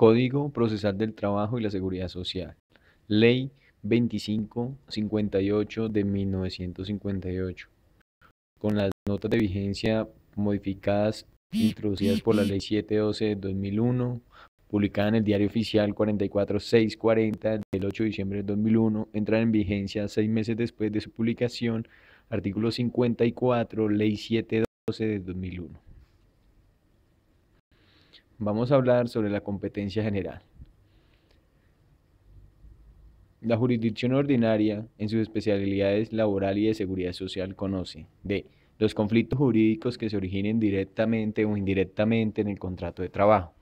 Código Procesal del Trabajo y la Seguridad Social. Ley 2558 de 1958. Con las notas de vigencia modificadas introducidas por la Ley 712 de 2001, publicada en el Diario Oficial 44640 del 8 de diciembre de 2001, entra en vigencia seis meses después de su publicación, artículo 54, Ley 712 de 2001. Vamos a hablar sobre la competencia general. La jurisdicción ordinaria, en sus especialidades laboral y de seguridad social, conoce de los conflictos jurídicos que se originen directamente o indirectamente en el contrato de trabajo,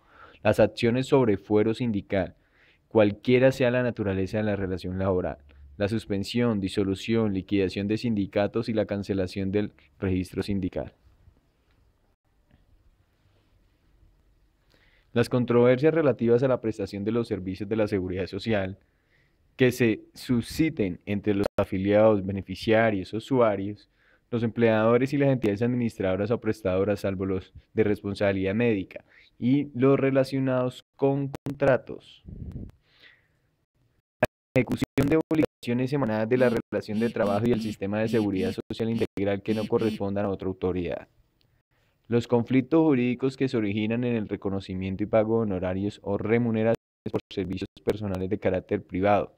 las acciones sobre fuero sindical, cualquiera sea la naturaleza de la relación laboral, la suspensión, disolución, liquidación de sindicatos y la cancelación del registro sindical. Las controversias relativas a la prestación de los servicios de la seguridad social que se susciten entre los afiliados, beneficiarios, usuarios, los empleadores y las entidades administradoras o prestadoras, salvo los de responsabilidad médica y los relacionados con contratos. La ejecución de obligaciones emanadas de la relación de trabajo y el sistema de seguridad social integral que no correspondan a otra autoridad. Los conflictos jurídicos que se originan en el reconocimiento y pago de honorarios o remuneraciones por servicios personales de carácter privado,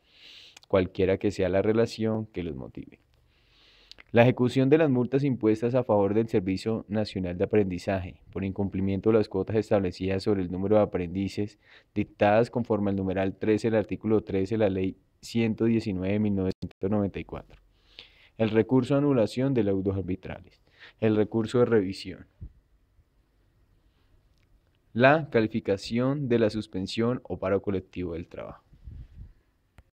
cualquiera que sea la relación que los motive. La ejecución de las multas impuestas a favor del Servicio Nacional de Aprendizaje por incumplimiento de las cuotas establecidas sobre el número de aprendices dictadas conforme al numeral 13 del artículo 13 de la Ley 119 de 1994. El recurso de anulación de laudos arbitrales. El recurso de revisión la calificación de la suspensión o paro colectivo del trabajo.